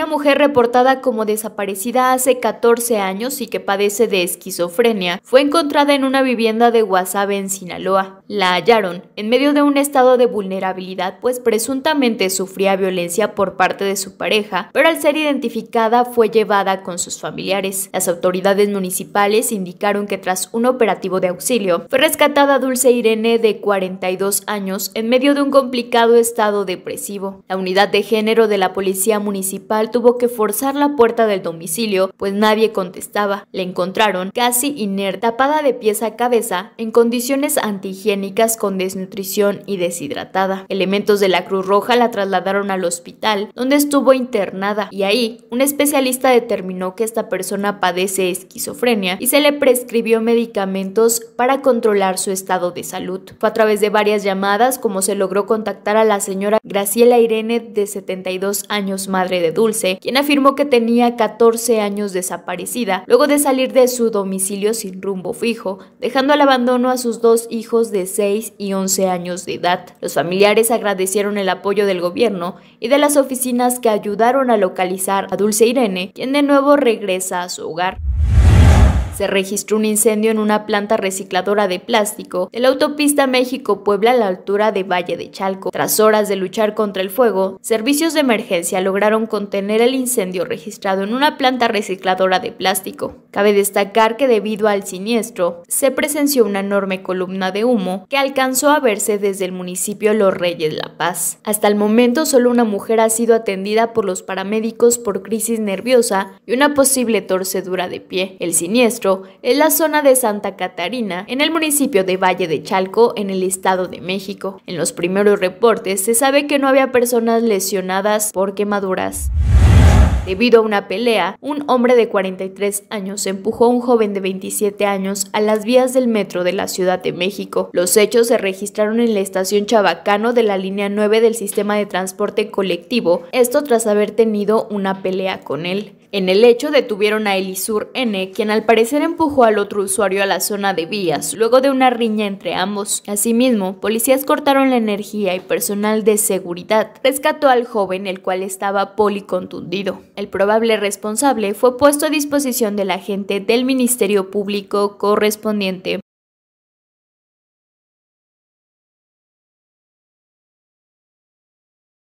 Una mujer reportada como desaparecida hace 14 años y que padece de esquizofrenia fue encontrada en una vivienda de Guasave en Sinaloa. La hallaron en medio de un estado de vulnerabilidad pues presuntamente sufría violencia por parte de su pareja, pero al ser identificada fue llevada con sus familiares. Las autoridades municipales indicaron que tras un operativo de auxilio fue rescatada Dulce Irene de 42 años en medio de un complicado estado depresivo. La unidad de género de la policía municipal tuvo que forzar la puerta del domicilio, pues nadie contestaba. Le encontraron casi inerte, tapada de pies a cabeza, en condiciones antihigiénicas con desnutrición y deshidratada. Elementos de la Cruz Roja la trasladaron al hospital, donde estuvo internada, y ahí un especialista determinó que esta persona padece esquizofrenia y se le prescribió medicamentos para controlar su estado de salud. Fue a través de varias llamadas como se logró contactar a la señora Graciela Irene, de 72 años, madre de Dulce, quien afirmó que tenía 14 años desaparecida, luego de salir de su domicilio sin rumbo fijo, dejando al abandono a sus dos hijos de 6 y 11 años de edad. Los familiares agradecieron el apoyo del gobierno y de las oficinas que ayudaron a localizar a Dulce Irene, quien de nuevo regresa a su hogar se registró un incendio en una planta recicladora de plástico de la autopista México-Puebla a la altura de Valle de Chalco. Tras horas de luchar contra el fuego, servicios de emergencia lograron contener el incendio registrado en una planta recicladora de plástico. Cabe destacar que debido al siniestro, se presenció una enorme columna de humo que alcanzó a verse desde el municipio Los Reyes La Paz. Hasta el momento solo una mujer ha sido atendida por los paramédicos por crisis nerviosa y una posible torcedura de pie. El siniestro en la zona de Santa Catarina, en el municipio de Valle de Chalco, en el Estado de México. En los primeros reportes se sabe que no había personas lesionadas por quemaduras. Debido a una pelea, un hombre de 43 años empujó a un joven de 27 años a las vías del metro de la Ciudad de México. Los hechos se registraron en la estación Chabacano de la línea 9 del sistema de transporte colectivo, esto tras haber tenido una pelea con él. En el hecho detuvieron a Elisur N, quien al parecer empujó al otro usuario a la zona de vías, luego de una riña entre ambos. Asimismo, policías cortaron la energía y personal de seguridad rescató al joven, el cual estaba policontundido. El probable responsable fue puesto a disposición del agente del Ministerio Público correspondiente.